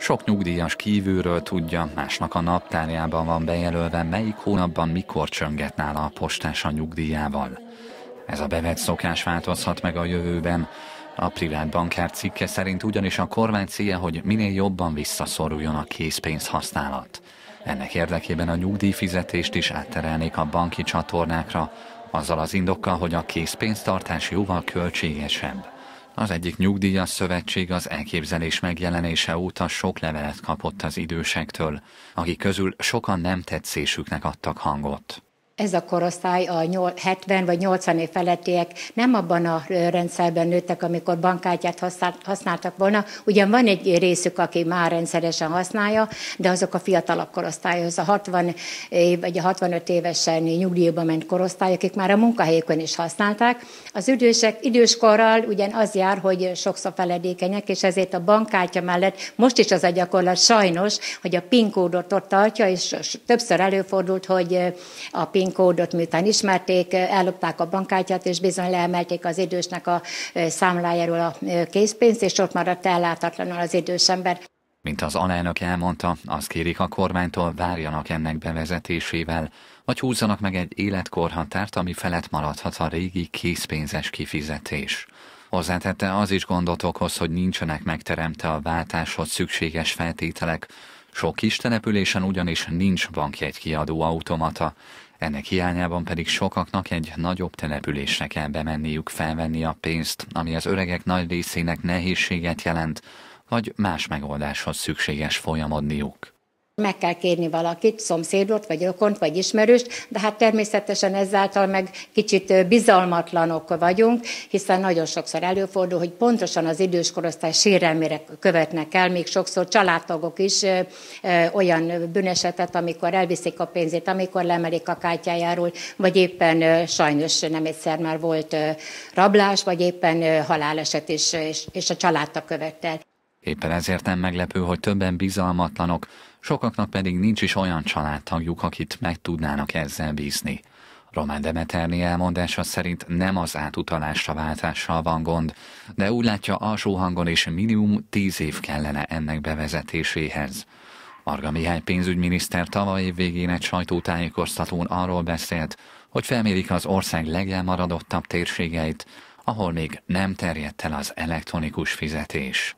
Sok nyugdíjas kívülről tudja, másnak a naptárjában van bejelölve, melyik hónapban mikor csönget nála a postás a nyugdíjával. Ez a bevett szokás változhat meg a jövőben. A privát bankár cikke szerint ugyanis a kormány célja, hogy minél jobban visszaszoruljon a készpénz használat. Ennek érdekében a nyugdíjfizetést is átterelnék a banki csatornákra, azzal az indokkal, hogy a készpénztartás jóval költségesebb. Az egyik nyugdíjas szövetség az elképzelés megjelenése óta sok levelet kapott az idősektől, akik közül sokan nem tetszésüknek adtak hangot ez a korosztály, a 70 vagy 80 év felettiek nem abban a rendszerben nőttek, amikor bankkártyát használtak volna. Ugyan van egy részük, aki már rendszeresen használja, de azok a fiatalabb az a 60 év vagy a 65 évesen nyugdíjba ment korosztály, akik már a munkahelyükön is használták. Az idősek időskorral ugyan az jár, hogy sokszor feledékenyek, és ezért a bankkártya mellett most is az a gyakorlat sajnos, hogy a PIN kódot ott tartja, és többször előfordult, hogy a PIN PIN kódot, miután ismerték, ellopták a bankkártyát, és bizony leemelték az idősnek a számlájáról a készpénzt, és ott maradt ellátatlanul az idős ember. Mint az alelnök elmondta, azt kérik a kormánytól várjanak ennek bevezetésével, vagy húzzanak meg egy életkorhatárt, ami felett maradhat a régi készpénzes kifizetés. Hozzátette az is gondot okoz, hogy nincsenek megteremte a váltáshoz szükséges feltételek, sok kis településen ugyanis nincs bankjegy kiadó automata, ennek hiányában pedig sokaknak egy nagyobb településre kell bemenniük felvenni a pénzt, ami az öregek nagy részének nehézséget jelent, vagy más megoldáshoz szükséges folyamodniuk meg kell kérni valakit, szomszédot, vagy ökont, vagy ismerőst, de hát természetesen ezáltal meg kicsit bizalmatlanok vagyunk, hiszen nagyon sokszor előfordul, hogy pontosan az idős korosztály sérelmére követnek el, még sokszor családtagok is olyan bűnesetet, amikor elviszik a pénzét, amikor lemelik a kártyájáról, vagy éppen sajnos nem egyszer már volt rablás, vagy éppen haláleset is, és, és a családta követte el. Éppen ezért nem meglepő, hogy többen bizalmatlanok, sokaknak pedig nincs is olyan családtagjuk, akit meg tudnának ezzel bízni. Román Demeterni elmondása szerint nem az átutalásra váltással van gond, de úgy látja alsó hangon és minimum tíz év kellene ennek bevezetéséhez. Marga Mihály pénzügyminiszter tavaly év végén egy sajtótájékoztatón arról beszélt, hogy felmérik az ország legelmaradottabb térségeit, ahol még nem terjedt el az elektronikus fizetés.